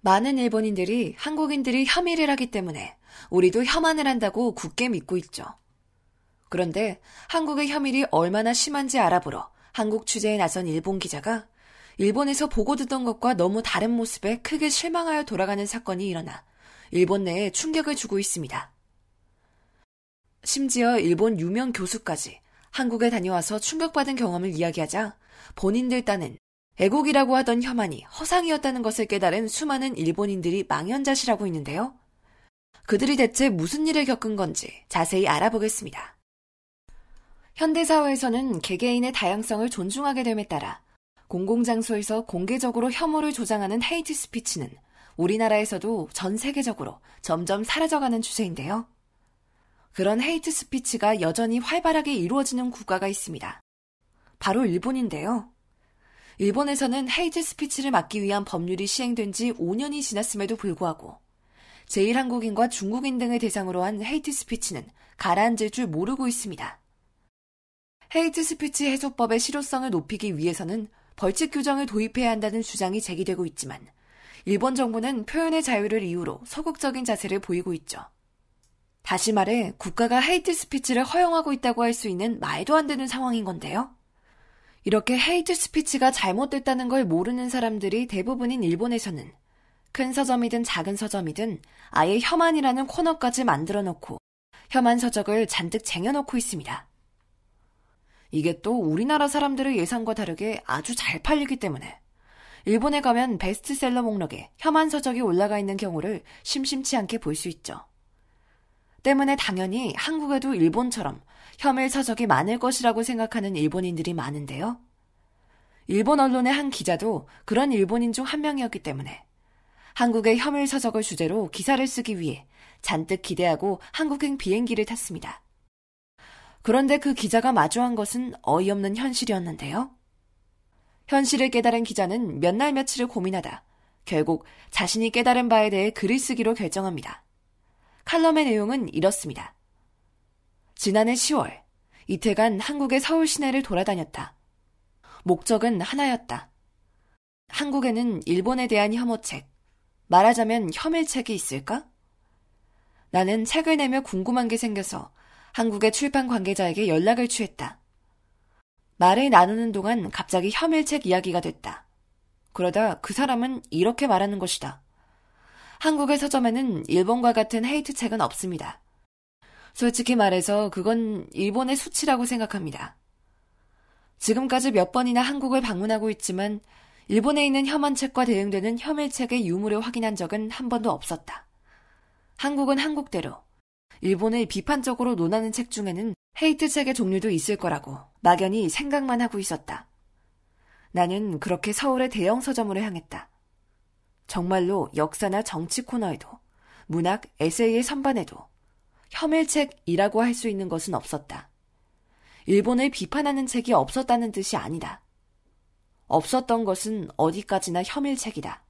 많은 일본인들이 한국인들이 혐의를 하기 때문에 우리도 혐한을 한다고 굳게 믿고 있죠. 그런데 한국의 혐의를 얼마나 심한지 알아보러 한국 취재에 나선 일본 기자가 일본에서 보고 듣던 것과 너무 다른 모습에 크게 실망하여 돌아가는 사건이 일어나 일본 내에 충격을 주고 있습니다. 심지어 일본 유명 교수까지 한국에 다녀와서 충격받은 경험을 이야기하자 본인들 딴은 애국이라고 하던 혐한이 허상이었다는 것을 깨달은 수많은 일본인들이 망연자실하고 있는데요. 그들이 대체 무슨 일을 겪은 건지 자세히 알아보겠습니다. 현대사회에서는 개개인의 다양성을 존중하게 됨에 따라 공공장소에서 공개적으로 혐오를 조장하는 헤이트 스피치는 우리나라에서도 전 세계적으로 점점 사라져가는 추세인데요. 그런 헤이트 스피치가 여전히 활발하게 이루어지는 국가가 있습니다. 바로 일본인데요. 일본에서는 헤이트 스피치를 막기 위한 법률이 시행된 지 5년이 지났음에도 불구하고 제1한국인과 중국인 등을 대상으로 한 헤이트 스피치는 가라앉을 줄 모르고 있습니다. 헤이트 스피치 해소법의 실효성을 높이기 위해서는 벌칙 규정을 도입해야 한다는 주장이 제기되고 있지만 일본 정부는 표현의 자유를 이유로 소극적인 자세를 보이고 있죠. 다시 말해 국가가 헤이트 스피치를 허용하고 있다고 할 수 있는 말도 안 되는 상황인 건데요. 이렇게 헤이트 스피치가 잘못됐다는 걸 모르는 사람들이 대부분인 일본에서는 큰 서점이든 작은 서점이든 아예 혐한이라는 코너까지 만들어 놓고 혐한 서적을 잔뜩 쟁여놓고 있습니다. 이게 또 우리나라 사람들의 예상과 다르게 아주 잘 팔리기 때문에 일본에 가면 베스트셀러 목록에 혐한 서적이 올라가 있는 경우를 심심치 않게 볼 수 있죠. 때문에 당연히 한국에도 일본처럼 혐일 서적이 많을 것이라고 생각하는 일본인들이 많은데요. 일본 언론의 한 기자도 그런 일본인 중 한 명이었기 때문에 한국의 혐일 서적을 주제로 기사를 쓰기 위해 잔뜩 기대하고 한국행 비행기를 탔습니다. 그런데 그 기자가 마주한 것은 어이없는 현실이었는데요. 현실을 깨달은 기자는 몇 날 며칠을 고민하다 결국 자신이 깨달은 바에 대해 글을 쓰기로 결정합니다. 칼럼의 내용은 이렇습니다. 지난해 10월 이태간 한국의 서울 시내를 돌아다녔다. 목적은 하나였다. 한국에는 일본에 대한 혐오책, 말하자면 혐일책이 있을까? 나는 책을 내며 궁금한 게 생겨서 한국의 출판 관계자에게 연락을 취했다. 말을 나누는 동안 갑자기 혐일책 이야기가 됐다. 그러다 그 사람은 이렇게 말하는 것이다. 한국의 서점에는 일본과 같은 헤이트 책은 없습니다. 솔직히 말해서 그건 일본의 수치라고 생각합니다. 지금까지 몇 번이나 한국을 방문하고 있지만 일본에 있는 혐한책과 대응되는 혐일책의 유무를 확인한 적은 한 번도 없었다. 한국은 한국대로 일본을 비판적으로 논하는 책 중에는 헤이트 책의 종류도 있을 거라고 막연히 생각만 하고 있었다. 나는 그렇게 서울의 대형 서점으로 향했다. 정말로 역사나 정치 코너에도 문학, 에세이의 선반에도 혐일책이라고 할 수 있는 것은 없었다. 일본을 비판하는 책이 없었다는 뜻이 아니다. 없었던 것은 어디까지나 혐일책이다.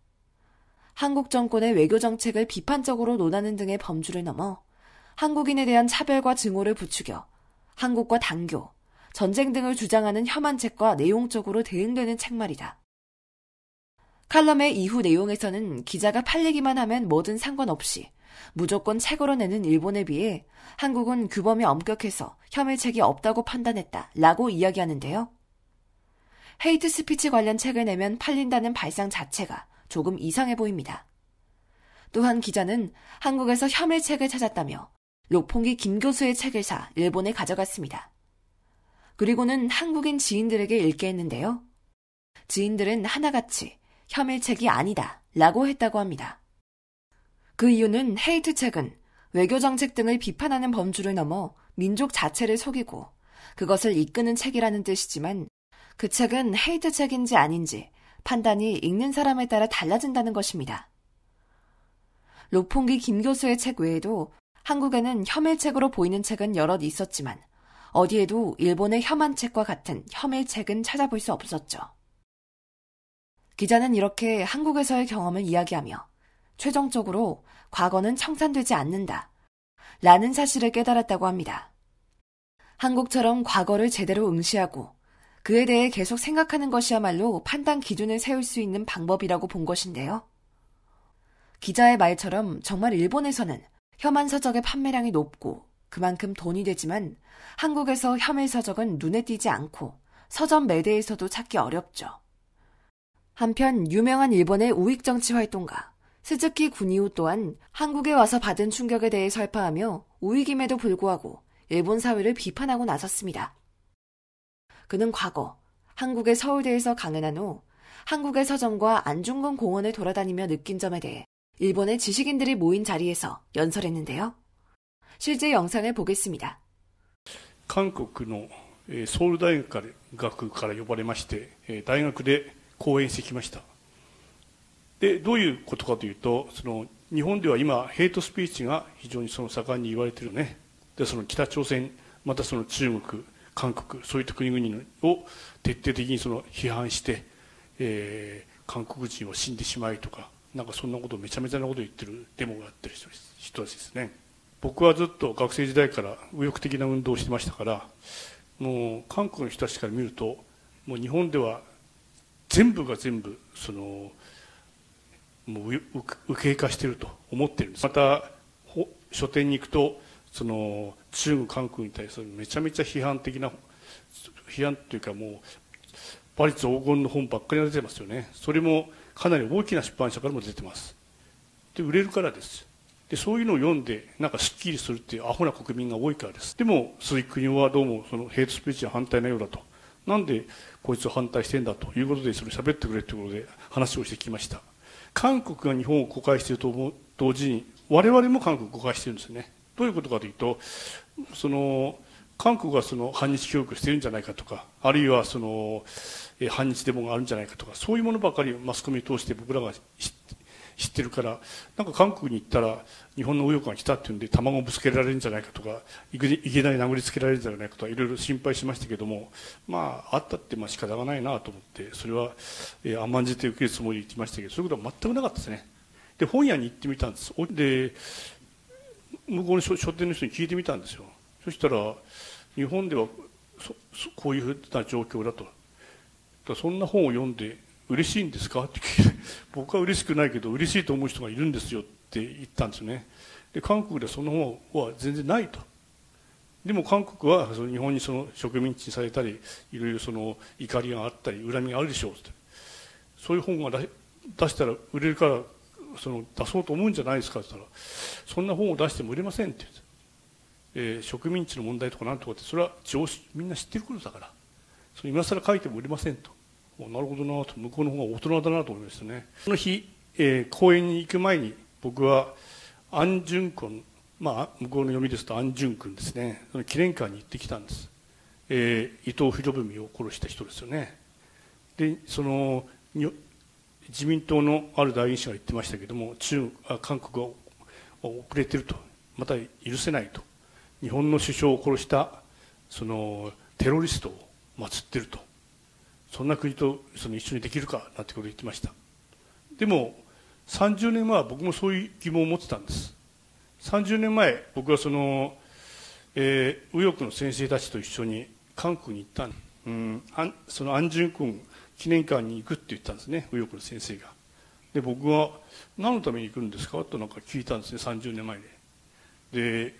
한국 정권의 외교 정책을 비판적으로 논하는 등의 범주를 넘어 한국인에 대한 차별과 증오를 부추겨 한국과 단교, 전쟁 등을 주장하는 혐한 책과 내용적으로 대응되는 책 말이다. 칼럼의 이후 내용에서는 기자가 팔리기만 하면 뭐든 상관없이 무조건 책으로 내는 일본에 비해 한국은 규범이 엄격해서 혐의책이 없다고 판단했다 라고 이야기하는데요. 헤이트 스피치 관련 책을 내면 팔린다는 발상 자체가 조금 이상해 보입니다. 또한 기자는 한국에서 혐의책을 찾았다며 로퐁기 김 교수의 책을 사 일본에 가져갔습니다. 그리고는 한국인 지인들에게 읽게 했는데요. 지인들은 하나같이 혐의책이 아니다 라고 했다고 합니다. 그 이유는 헤이트 책은 외교 정책 등을 비판하는 범주를 넘어 민족 자체를 속이고 그것을 이끄는 책이라는 뜻이지만 그 책은 헤이트 책인지 아닌지 판단이 읽는 사람에 따라 달라진다는 것입니다. 로폰기 김 교수의 책 외에도 한국에는 혐의책으로 보이는 책은 여럿 있었지만 어디에도 일본의 혐한책과 같은 혐의책은 찾아볼 수 없었죠. 기자는 이렇게 한국에서의 경험을 이야기하며 최종적으로 과거는 청산되지 않는다. 라는 사실을 깨달았다고 합니다. 한국처럼 과거를 제대로 응시하고 그에 대해 계속 생각하는 것이야말로 판단 기준을 세울 수 있는 방법이라고 본 것인데요. 기자의 말처럼 정말 일본에서는 혐한 서적의 판매량이 높고 그만큼 돈이 되지만 한국에서 혐의 서적은 눈에 띄지 않고 서점 매대에서도 찾기 어렵죠. 한편 유명한 일본의 우익 정치 활동가 스즈키 군이오 또한 한국에 와서 받은 충격에 대해 설파하며 우익임에도 불구하고 일본 사회를 비판하고 나섰습니다. 그는 과거 한국의 서울대에서 강연한 후 한국의 서점과 안중근 공원을 돌아다니며 느낀 점에 대해 일본의 지식인들이 모인 자리에서 연설했는데요. 실제 영상을 보겠습니다. 한국의 서울대学から呼ばれまして大学で講演してきました。 그でどういうことかというとその日本では今ヘイトスピーチが非常にその盛んに言われてるねでその北朝鮮またその中国韓国そういった国々を徹底的にその批判して、えー、韓国人を死んでしまいとかなんかそんなことめちゃめちゃなこと言ってるデモがあってる人たちですね僕はずっと学生時代から右翼的な運動をしてましたからもう韓国の人たちから見るともう日本では全部が全部そのもう右傾化していると思ってるんですまた書店に行くとその中国韓国に対するめちゃめちゃ批判的な批判というかもう馬率黄金の本ばっかりが出てますよねそれもかなり大きな出版社からも出てますで売れるからですでそういうのを読んでなんかすっきりするっていうアホな国民が多いからですでも鈴木邦夫はどうもそのヘイトスピーチは反対なようだとなんでこいつを反対してんだということでそれ喋ってくれということで話をしてきました韓国が日本を誤解していると同時に我々も韓国を誤解しているんですよねどういうことかというとその韓国がその反日教育をしているんじゃないかとかあるいはその反日デモがあるんじゃないかとかそういうものばかりをマスコミを通して僕らが知ってるからなんか韓国に行ったら日本の右翼が来たっていうんで卵をぶつけられるんじゃないかとかいきなり殴りつけられるんじゃないかとかいろいろ心配しましたけどもまああったってまあ仕方がないなと思ってそれは、え甘んじて受けるつもりで行きましたけどそういうことは全くなかったですねで本屋に行ってみたんですで向こうの書店の人に聞いてみたんですよそしたら日本ではこういうふうな状況だとそんな本を読んで嬉しいんですかって聞いて僕は嬉しくないけど嬉しいと思う人がいるんですよって言ったんですねで韓国ではその方は全然ないとでも韓国はその日本にその植民地にされたりいろいろその怒りがあったり恨みがあるでしょうってそういう本が出したら売れるからその出そうと思うんじゃないですかって言ったらそんな本を出しても売れませんって言って、えー、植民地の問題とかなんとかってそれは常識みんな知ってることだからそ今更書いても売れませんとなるほどなと向こうの方が大人だなと思いましたねその日、えー、公園に行く前に僕はアン・ジュン君、まあ、向こうの読みですとアン・ジュン君ですねその記念館に行ってきたんです、えー、伊藤博文を殺した人ですよねでその自民党のある代議士が言ってましたけども中あ韓国は遅れてるとまた許せないと日本の首相を殺したそのテロリストを祀ってるとそんな国とその一緒にできるかなんてことを言ってましたでも30年前は僕もそういう疑問を持ってたんです30年前僕はその、えー、右翼の先生たちと一緒に韓国に行ったんうんその安順君記念館に行くって言ったんですね右翼の先生がで僕は何のために行くんですかとなんか聞いたんですね30年前でで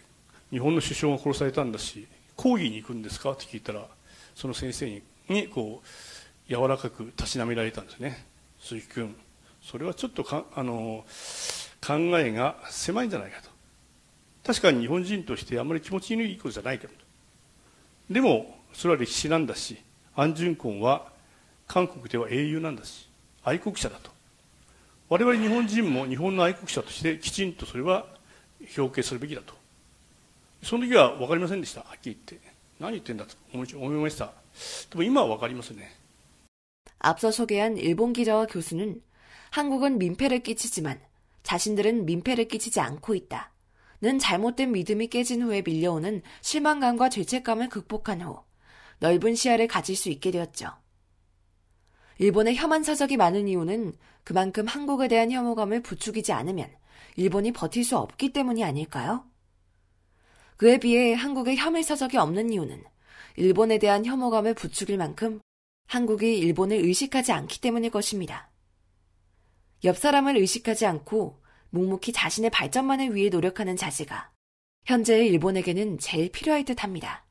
日本の首相が殺されたんだし抗議に行くんですかって聞いたらその先生ににこう柔らかくたしなめられたんですね鈴木君それはちょっとかあの考えが狭いんじゃないかと確かに日本人としてあんまり気持ちのいいことじゃないけどでもそれは歴史なんだし安コ君は韓国では英雄なんだし愛国者だと我々日本人も日本の愛国者としてきちんとそれは表敬するべきだとその時は分かりませんでしたはっきり言って何言ってんだと思いましたでも今は分かりますね 앞서 소개한 일본 기자와 교수는 한국은 민폐를 끼치지만 자신들은 민폐를 끼치지 않고 있다. 는 잘못된 믿음이 깨진 후에 밀려오는 실망감과 죄책감을 극복한 후 넓은 시야를 가질 수 있게 되었죠. 일본의 혐한 사적이 많은 이유는 그만큼 한국에 대한 혐오감을 부추기지 않으면 일본이 버틸 수 없기 때문이 아닐까요? 그에 비해 한국의 혐의 사적이 없는 이유는 일본에 대한 혐오감을 부추길 만큼 한국이 일본을 의식하지 않기 때문일 것입니다. 옆 사람을 의식하지 않고 묵묵히 자신의 발전만을 위해 노력하는 자세가 현재의 일본에게는 제일 필요할 듯 합니다.